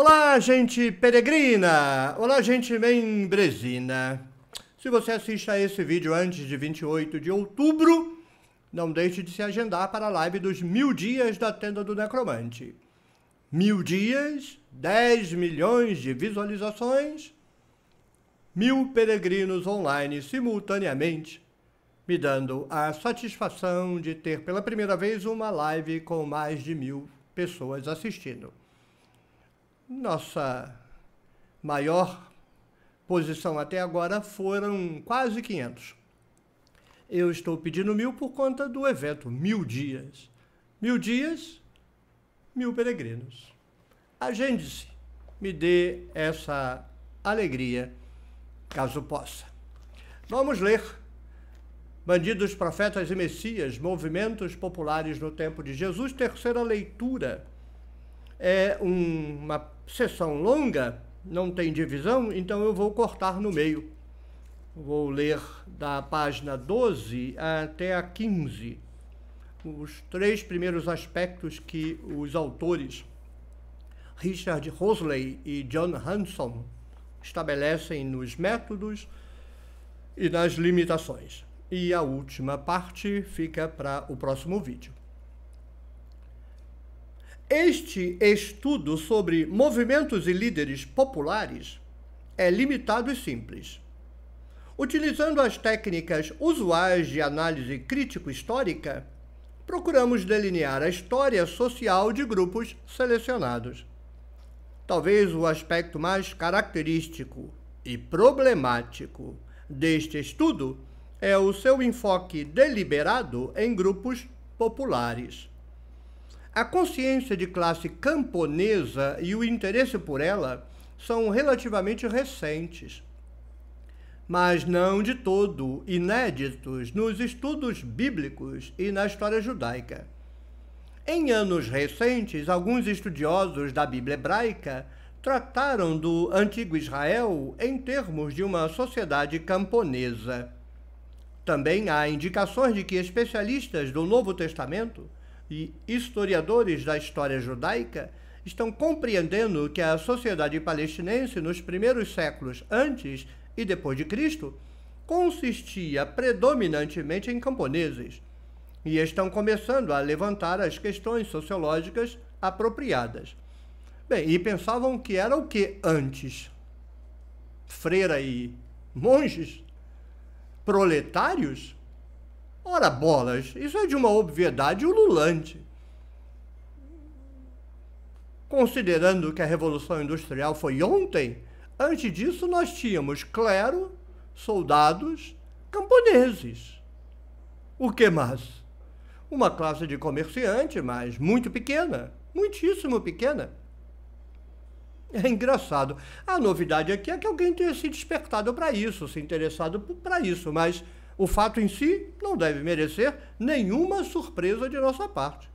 Olá, gente peregrina! Olá, gente membresina! Se você assiste a esse vídeo antes de 28 de outubro, não deixe de se agendar para a live dos mil dias da Tenda do Necromante. Mil dias, 10 milhões de visualizações, mil peregrinos online simultaneamente, me dando a satisfação de ter pela primeira vez uma live com mais de mil pessoas assistindo. Nossa maior posição até agora foram quase 500. Eu estou pedindo mil por conta do evento, mil dias. Mil dias, mil peregrinos. Agende-se, me dê essa alegria, caso possa. Vamos ler. Bandidos, Profetas e Messias, Movimentos Populares no Tempo de Jesus, terceira leitura. É uma sessão longa, não tem divisão, então eu vou cortar no meio. Vou ler da página 12 até a 15, os três primeiros aspectos que os autores Richard Hosley e John Hanson estabelecem nos métodos e nas limitações. E a última parte fica para o próximo vídeo. Este estudo sobre movimentos e líderes populares é limitado e simples. Utilizando as técnicas usuais de análise crítico-histórica, procuramos delinear a história social de grupos selecionados. Talvez o aspecto mais característico e problemático deste estudo é o seu enfoque deliberado em grupos populares. A consciência de classe camponesa e o interesse por ela são relativamente recentes, mas não de todo inéditos nos estudos bíblicos e na história judaica. Em anos recentes, alguns estudiosos da Bíblia hebraica trataram do antigo Israel em termos de uma sociedade camponesa. Também há indicações de que especialistas do Novo Testamento e historiadores da história judaica estão compreendendo que a sociedade palestinense nos primeiros séculos antes e depois de Cristo consistia predominantemente em camponeses e estão começando a levantar as questões sociológicas apropriadas. Bem, e pensavam que era o que antes? Freira e monges? Proletários? Ora bolas, isso é de uma obviedade ululante. Considerando que a Revolução Industrial foi ontem, antes disso nós tínhamos clero, soldados, camponeses. O que mais? Uma classe de comerciante, mas muito pequena, muitíssimo pequena. É engraçado. A novidade aqui é que alguém tenha se despertado para isso, se interessado para isso, mas o fato em si não deve merecer nenhuma surpresa de nossa parte.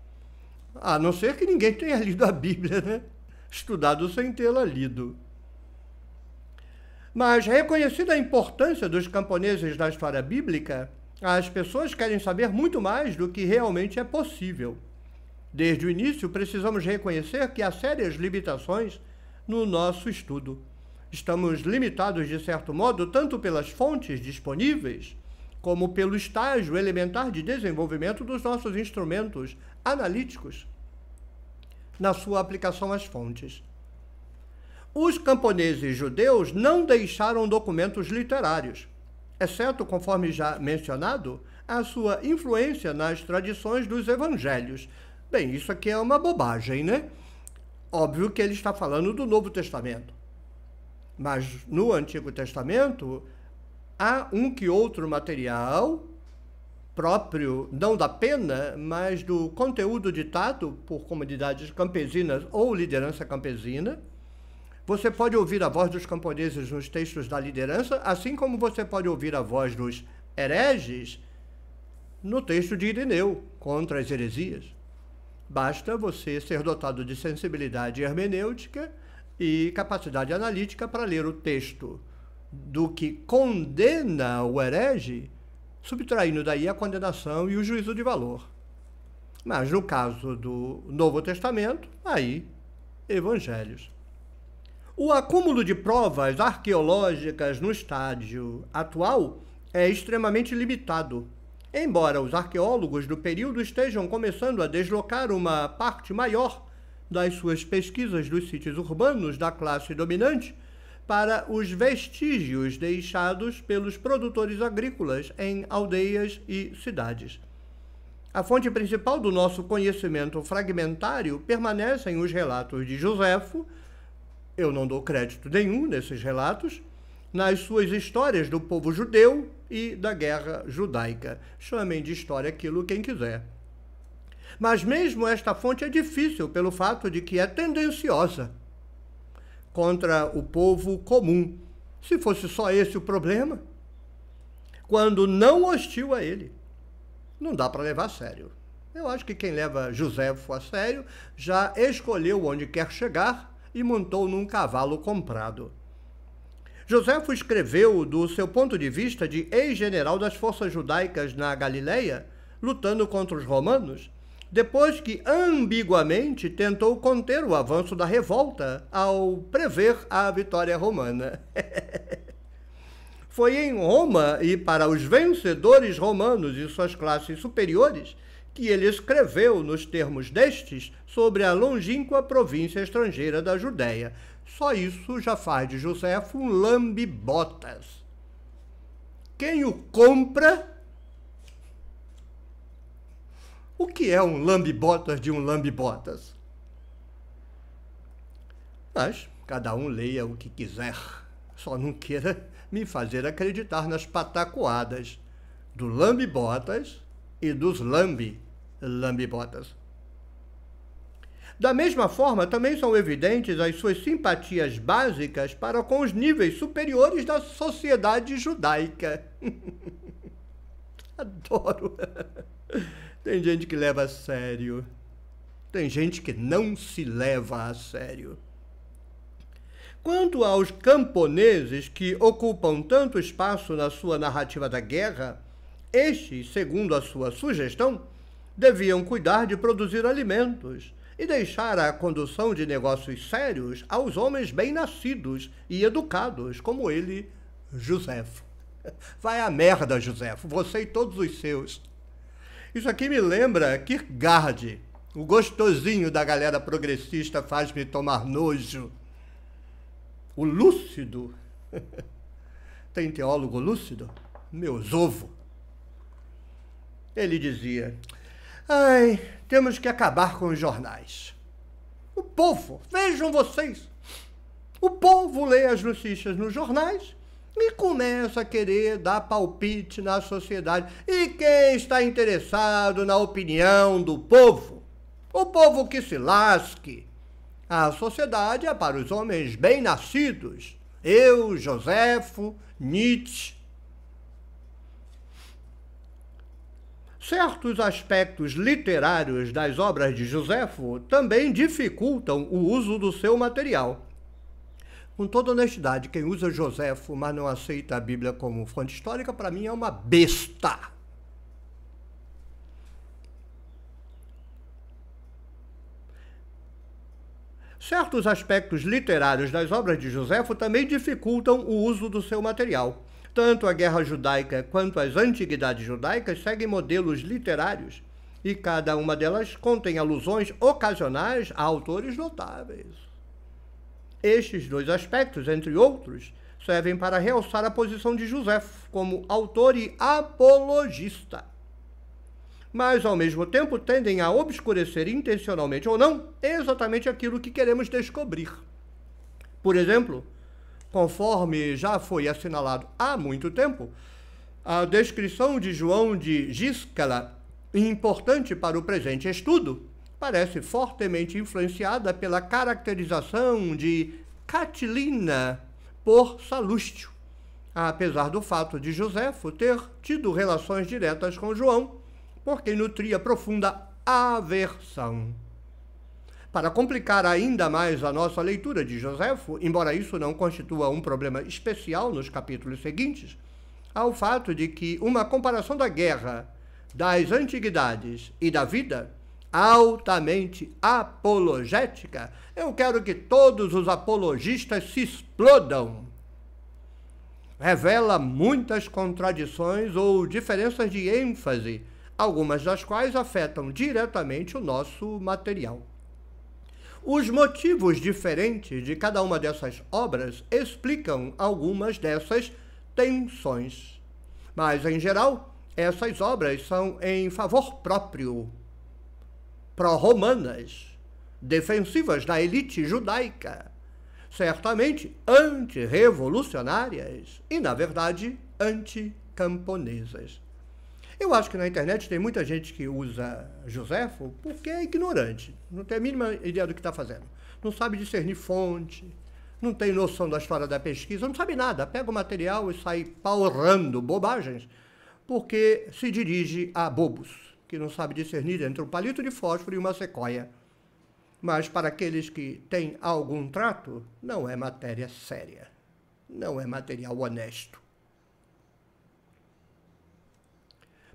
A não ser que ninguém tenha lido a Bíblia, né? Estudado sem tê-la lido. Mas, reconhecida a importância dos camponeses na história bíblica, as pessoas querem saber muito mais do que realmente é possível. Desde o início, precisamos reconhecer que há sérias limitações no nosso estudo. Estamos limitados, de certo modo, tanto pelas fontes disponíveis como pelo estágio elementar de desenvolvimento dos nossos instrumentos analíticos na sua aplicação às fontes. Os camponeses judeus não deixaram documentos literários, exceto, conforme já mencionado, a sua influência nas tradições dos evangelhos. Bem, isso aqui é uma bobagem, né? Óbvio que ele está falando do Novo Testamento. Mas no Antigo Testamento, Há um que outro material próprio, não da pena, mas do conteúdo ditado por comunidades campesinas ou liderança campesina. Você pode ouvir a voz dos camponeses nos textos da liderança, assim como você pode ouvir a voz dos hereges no texto de Irineu, contra as heresias. Basta você ser dotado de sensibilidade hermenêutica e capacidade analítica para ler o texto do que condena o herege, subtraindo daí a condenação e o juízo de valor. Mas no caso do Novo Testamento, aí, evangelhos. O acúmulo de provas arqueológicas no estádio atual é extremamente limitado. Embora os arqueólogos do período estejam começando a deslocar uma parte maior das suas pesquisas dos sítios urbanos da classe dominante para os vestígios deixados pelos produtores agrícolas em aldeias e cidades. A fonte principal do nosso conhecimento fragmentário permanecem os relatos de Joséfo. eu não dou crédito nenhum nesses relatos, nas suas histórias do povo judeu e da guerra judaica. Chamem de história aquilo quem quiser. Mas mesmo esta fonte é difícil pelo fato de que é tendenciosa contra o povo comum. Se fosse só esse o problema, quando não hostil a ele, não dá para levar a sério. Eu acho que quem leva Joséfo a sério já escolheu onde quer chegar e montou num cavalo comprado. Joséfo escreveu do seu ponto de vista de ex-general das forças judaicas na Galileia, lutando contra os romanos, depois que ambiguamente tentou conter o avanço da revolta ao prever a vitória romana. Foi em Roma e para os vencedores romanos e suas classes superiores que ele escreveu nos termos destes sobre a longínqua província estrangeira da Judéia. Só isso já faz de Josefo um lambibotas. Quem o compra o que é um lambibotas de um lambibotas? Mas cada um leia o que quiser, só não queira me fazer acreditar nas patacoadas do lambibotas e dos lambi lambibotas. Da mesma forma, também são evidentes as suas simpatias básicas para com os níveis superiores da sociedade judaica. Adoro. Tem gente que leva a sério. Tem gente que não se leva a sério. Quanto aos camponeses que ocupam tanto espaço na sua narrativa da guerra, estes, segundo a sua sugestão, deviam cuidar de produzir alimentos e deixar a condução de negócios sérios aos homens bem nascidos e educados, como ele, Joséfo. Vai a merda, Joséfo, você e todos os seus. Isso aqui me lembra Kierkegaard. O gostosinho da galera progressista faz-me tomar nojo. O lúcido. Tem teólogo lúcido? Meus ovo. Ele dizia: Ai, temos que acabar com os jornais. O povo, vejam vocês. O povo lê as notícias nos jornais e começa a querer dar palpite na sociedade. E quem está interessado na opinião do povo? O povo que se lasque. A sociedade é para os homens bem nascidos. Eu, Joséfo, Nietzsche. Certos aspectos literários das obras de Joséfo também dificultam o uso do seu material. Com toda honestidade, quem usa Joséfo, mas não aceita a Bíblia como fonte histórica, para mim é uma besta. Certos aspectos literários das obras de Joséfo também dificultam o uso do seu material. Tanto a guerra judaica quanto as antiguidades judaicas seguem modelos literários e cada uma delas contém alusões ocasionais a autores notáveis. Estes dois aspectos, entre outros, servem para realçar a posição de José como autor e apologista. Mas, ao mesmo tempo, tendem a obscurecer intencionalmente ou não exatamente aquilo que queremos descobrir. Por exemplo, conforme já foi assinalado há muito tempo, a descrição de João de Gíscala, importante para o presente estudo, parece fortemente influenciada pela caracterização de Catilina por Salústio. Apesar do fato de Joséfo ter tido relações diretas com João, por quem nutria profunda aversão. Para complicar ainda mais a nossa leitura de Joséfo, embora isso não constitua um problema especial nos capítulos seguintes, há o fato de que uma comparação da guerra, das antiguidades e da vida altamente apologética. Eu quero que todos os apologistas se explodam. Revela muitas contradições ou diferenças de ênfase, algumas das quais afetam diretamente o nosso material. Os motivos diferentes de cada uma dessas obras explicam algumas dessas tensões. Mas, em geral, essas obras são em favor próprio pró-romanas, defensivas da elite judaica, certamente antirrevolucionárias e, na verdade, anticamponesas. Eu acho que na internet tem muita gente que usa Josefo porque é ignorante, não tem a mínima ideia do que está fazendo. Não sabe discernir fonte, não tem noção da história da pesquisa, não sabe nada. Pega o material e sai paurando bobagens porque se dirige a bobos que não sabe discernir entre um palito de fósforo e uma sequoia. Mas para aqueles que têm algum trato, não é matéria séria. Não é material honesto.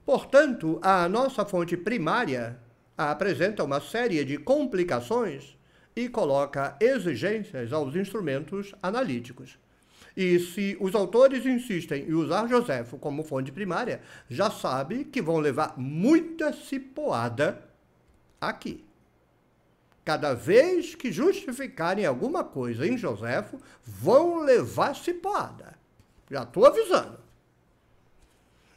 Portanto, a nossa fonte primária apresenta uma série de complicações e coloca exigências aos instrumentos analíticos. E se os autores insistem em usar Joséfo como fonte primária, já sabe que vão levar muita cipoada aqui. Cada vez que justificarem alguma coisa em Joséfo, vão levar cipoada. Já estou avisando.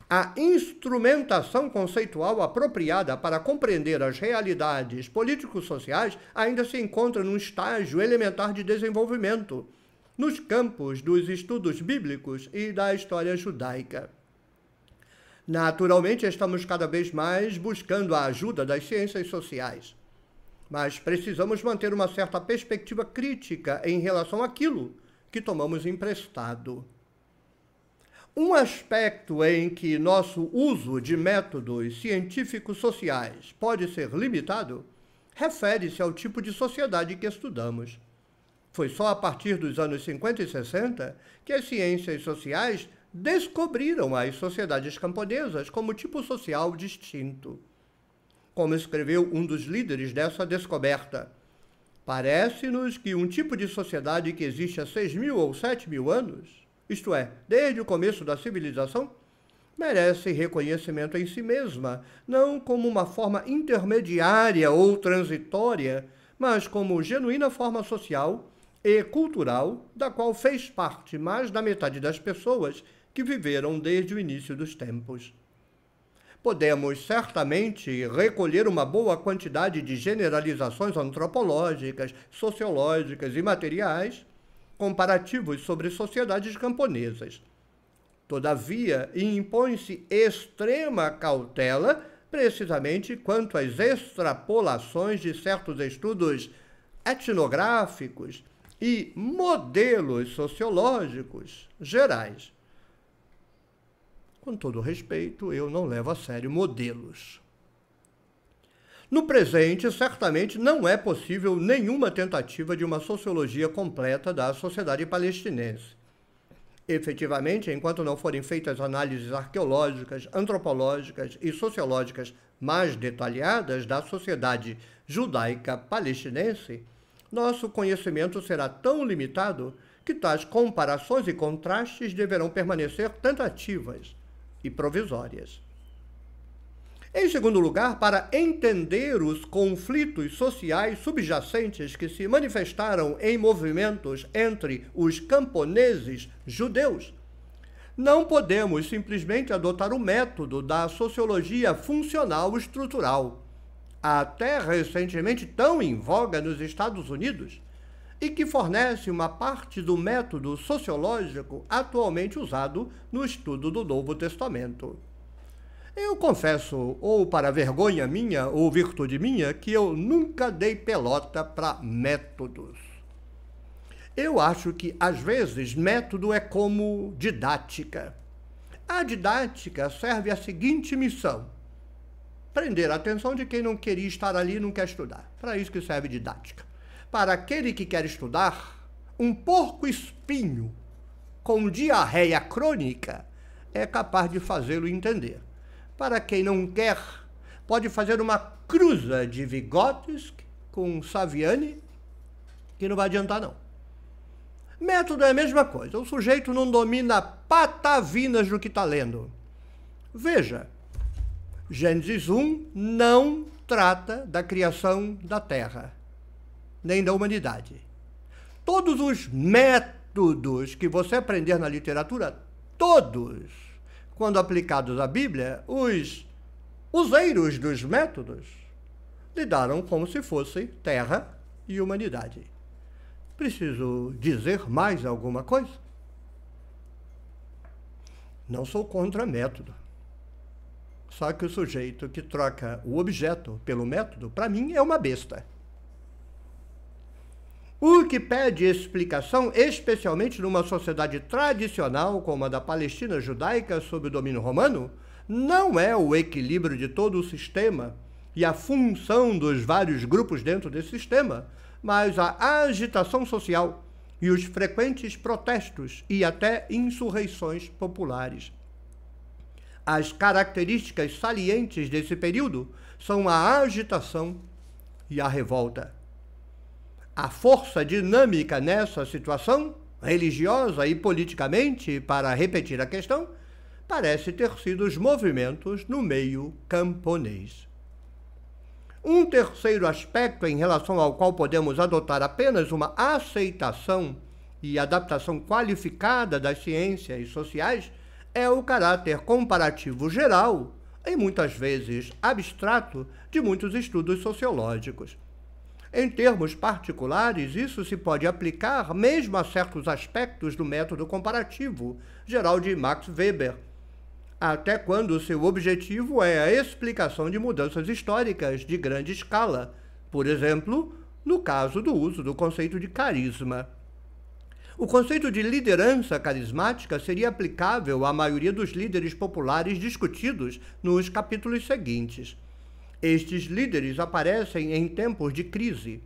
A instrumentação conceitual apropriada para compreender as realidades político-sociais ainda se encontra num estágio elementar de desenvolvimento nos campos dos estudos bíblicos e da história judaica. Naturalmente, estamos cada vez mais buscando a ajuda das ciências sociais, mas precisamos manter uma certa perspectiva crítica em relação àquilo que tomamos emprestado. Um aspecto em que nosso uso de métodos científicos sociais pode ser limitado refere-se ao tipo de sociedade que estudamos. Foi só a partir dos anos 50 e 60 que as ciências sociais descobriram as sociedades camponesas como tipo social distinto. Como escreveu um dos líderes dessa descoberta, parece-nos que um tipo de sociedade que existe há 6 mil ou 7 mil anos, isto é, desde o começo da civilização, merece reconhecimento em si mesma, não como uma forma intermediária ou transitória, mas como genuína forma social e cultural, da qual fez parte mais da metade das pessoas que viveram desde o início dos tempos. Podemos certamente recolher uma boa quantidade de generalizações antropológicas, sociológicas e materiais comparativos sobre sociedades camponesas. Todavia, impõe-se extrema cautela precisamente quanto às extrapolações de certos estudos etnográficos e modelos sociológicos gerais. Com todo respeito, eu não levo a sério modelos. No presente, certamente não é possível nenhuma tentativa de uma sociologia completa da sociedade palestinense. Efetivamente, enquanto não forem feitas análises arqueológicas, antropológicas e sociológicas mais detalhadas da sociedade judaica palestinense, nosso conhecimento será tão limitado que tais comparações e contrastes deverão permanecer tentativas e provisórias. Em segundo lugar, para entender os conflitos sociais subjacentes que se manifestaram em movimentos entre os camponeses judeus, não podemos simplesmente adotar o método da sociologia funcional estrutural até recentemente tão em voga nos Estados Unidos, e que fornece uma parte do método sociológico atualmente usado no estudo do Novo Testamento. Eu confesso, ou para vergonha minha ou virtude minha, que eu nunca dei pelota para métodos. Eu acho que, às vezes, método é como didática. A didática serve à seguinte missão prender a atenção de quem não queria estar ali e não quer estudar. Para isso que serve didática. Para aquele que quer estudar, um porco espinho com diarreia crônica é capaz de fazê-lo entender. Para quem não quer, pode fazer uma cruza de Vygotsky com Saviani, que não vai adiantar não. Método é a mesma coisa. O sujeito não domina patavinas do que está lendo. Veja, Gênesis 1 não trata da criação da terra, nem da humanidade. Todos os métodos que você aprender na literatura, todos, quando aplicados à Bíblia, os useiros dos métodos lidaram como se fossem terra e humanidade. Preciso dizer mais alguma coisa? Não sou contra método. Só que o sujeito que troca o objeto pelo método, para mim, é uma besta. O que pede explicação, especialmente numa sociedade tradicional como a da Palestina judaica sob o domínio romano, não é o equilíbrio de todo o sistema e a função dos vários grupos dentro desse sistema, mas a agitação social e os frequentes protestos e até insurreições populares. As características salientes desse período são a agitação e a revolta. A força dinâmica nessa situação, religiosa e politicamente, para repetir a questão, parece ter sido os movimentos no meio camponês. Um terceiro aspecto em relação ao qual podemos adotar apenas uma aceitação e adaptação qualificada das ciências sociais é o caráter comparativo geral, e muitas vezes abstrato, de muitos estudos sociológicos. Em termos particulares, isso se pode aplicar mesmo a certos aspectos do método comparativo geral de Max Weber, até quando seu objetivo é a explicação de mudanças históricas de grande escala, por exemplo, no caso do uso do conceito de carisma. O conceito de liderança carismática seria aplicável à maioria dos líderes populares discutidos nos capítulos seguintes. Estes líderes aparecem em tempos de crise.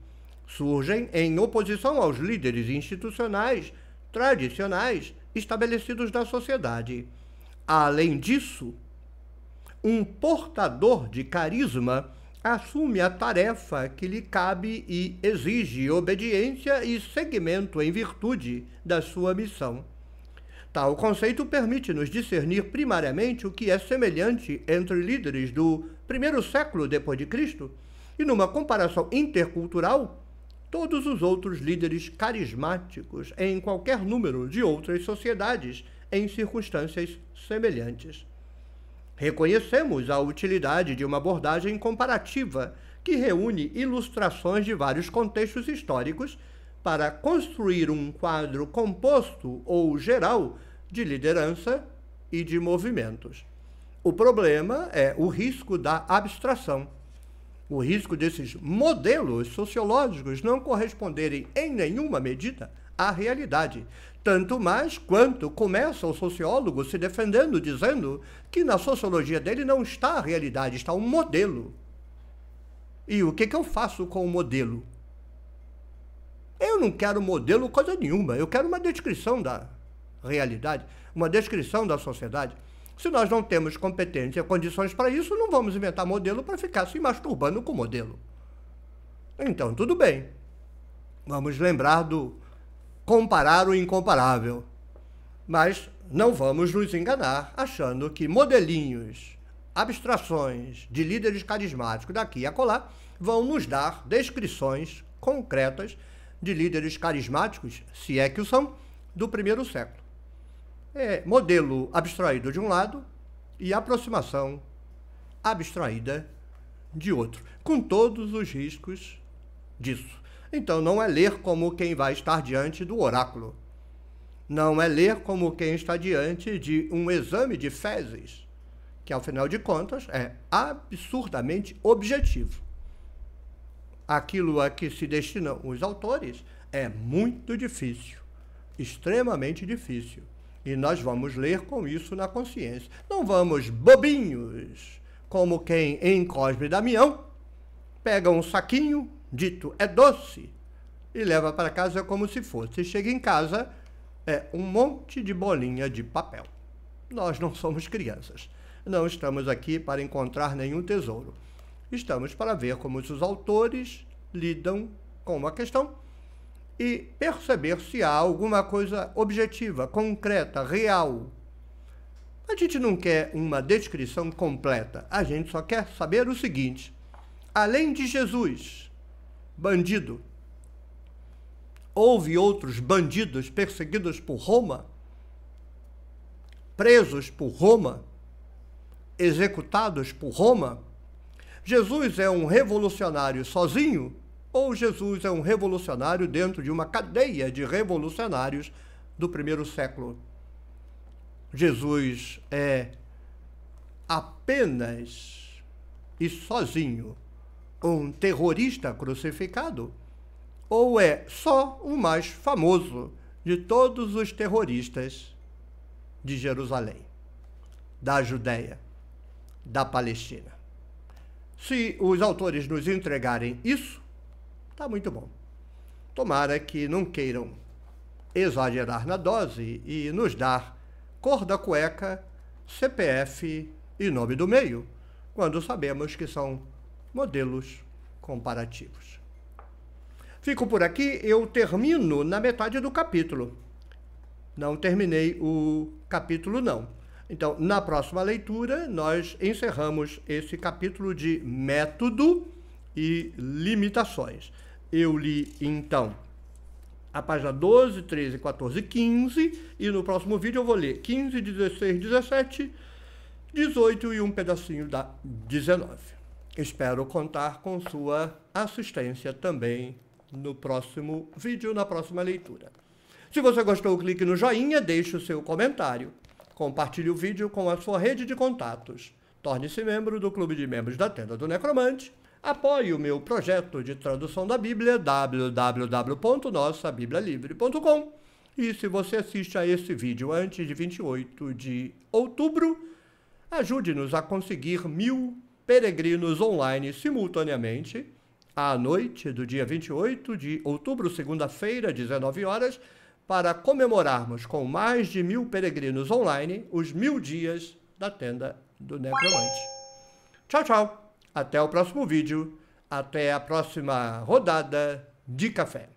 Surgem em oposição aos líderes institucionais, tradicionais, estabelecidos na sociedade. Além disso, um portador de carisma assume a tarefa que lhe cabe e exige obediência e seguimento em virtude da sua missão. Tal conceito permite-nos discernir primariamente o que é semelhante entre líderes do primeiro século depois de Cristo e numa comparação intercultural todos os outros líderes carismáticos em qualquer número de outras sociedades em circunstâncias semelhantes. Reconhecemos a utilidade de uma abordagem comparativa que reúne ilustrações de vários contextos históricos para construir um quadro composto ou geral de liderança e de movimentos. O problema é o risco da abstração. O risco desses modelos sociológicos não corresponderem em nenhuma medida a realidade. Tanto mais quanto começa o sociólogo se defendendo, dizendo que na sociologia dele não está a realidade, está um modelo. E o que, que eu faço com o modelo? Eu não quero modelo coisa nenhuma, eu quero uma descrição da realidade, uma descrição da sociedade. Se nós não temos competência, condições para isso, não vamos inventar modelo para ficar se masturbando com modelo. Então, tudo bem. Vamos lembrar do comparar o incomparável. Mas não vamos nos enganar achando que modelinhos, abstrações de líderes carismáticos daqui a colar vão nos dar descrições concretas de líderes carismáticos, se é que o são, do primeiro século. É modelo abstraído de um lado e aproximação abstraída de outro, com todos os riscos disso. Então não é ler como quem vai estar diante do oráculo. Não é ler como quem está diante de um exame de fezes, que ao final de contas é absurdamente objetivo. Aquilo a que se destinam os autores é muito difícil, extremamente difícil. E nós vamos ler com isso na consciência. Não vamos bobinhos, como quem em Cosme e Damião pega um saquinho dito é doce e leva para casa como se fosse. Chega em casa, é um monte de bolinha de papel. Nós não somos crianças. Não estamos aqui para encontrar nenhum tesouro. Estamos para ver como os autores lidam com uma questão e perceber se há alguma coisa objetiva, concreta, real. A gente não quer uma descrição completa, a gente só quer saber o seguinte: além de Jesus, bandido. Houve outros bandidos perseguidos por Roma, presos por Roma, executados por Roma. Jesus é um revolucionário sozinho ou Jesus é um revolucionário dentro de uma cadeia de revolucionários do primeiro século? Jesus é apenas e sozinho um terrorista crucificado? Ou é só o mais famoso de todos os terroristas de Jerusalém, da Judéia, da Palestina? Se os autores nos entregarem isso, está muito bom. Tomara que não queiram exagerar na dose e nos dar cor da cueca, CPF e nome do meio, quando sabemos que são modelos comparativos. Fico por aqui, eu termino na metade do capítulo. Não terminei o capítulo, não. Então, na próxima leitura, nós encerramos esse capítulo de método e limitações. Eu li, então, a página 12, 13, 14, 15, e no próximo vídeo eu vou ler 15, 16, 17, 18 e um pedacinho da 19. Espero contar com sua assistência também no próximo vídeo, na próxima leitura. Se você gostou, clique no joinha, deixe o seu comentário. Compartilhe o vídeo com a sua rede de contatos. Torne-se membro do Clube de Membros da Tenda do Necromante. Apoie o meu projeto de tradução da Bíblia, www.nossabiblialivre.com. E se você assiste a esse vídeo antes de 28 de outubro, ajude-nos a conseguir mil peregrinos online simultaneamente à noite do dia 28 de outubro, segunda-feira, 19 horas, para comemorarmos com mais de mil peregrinos online os mil dias da tenda do Necromante. Tchau, tchau! Até o próximo vídeo, até a próxima rodada de café.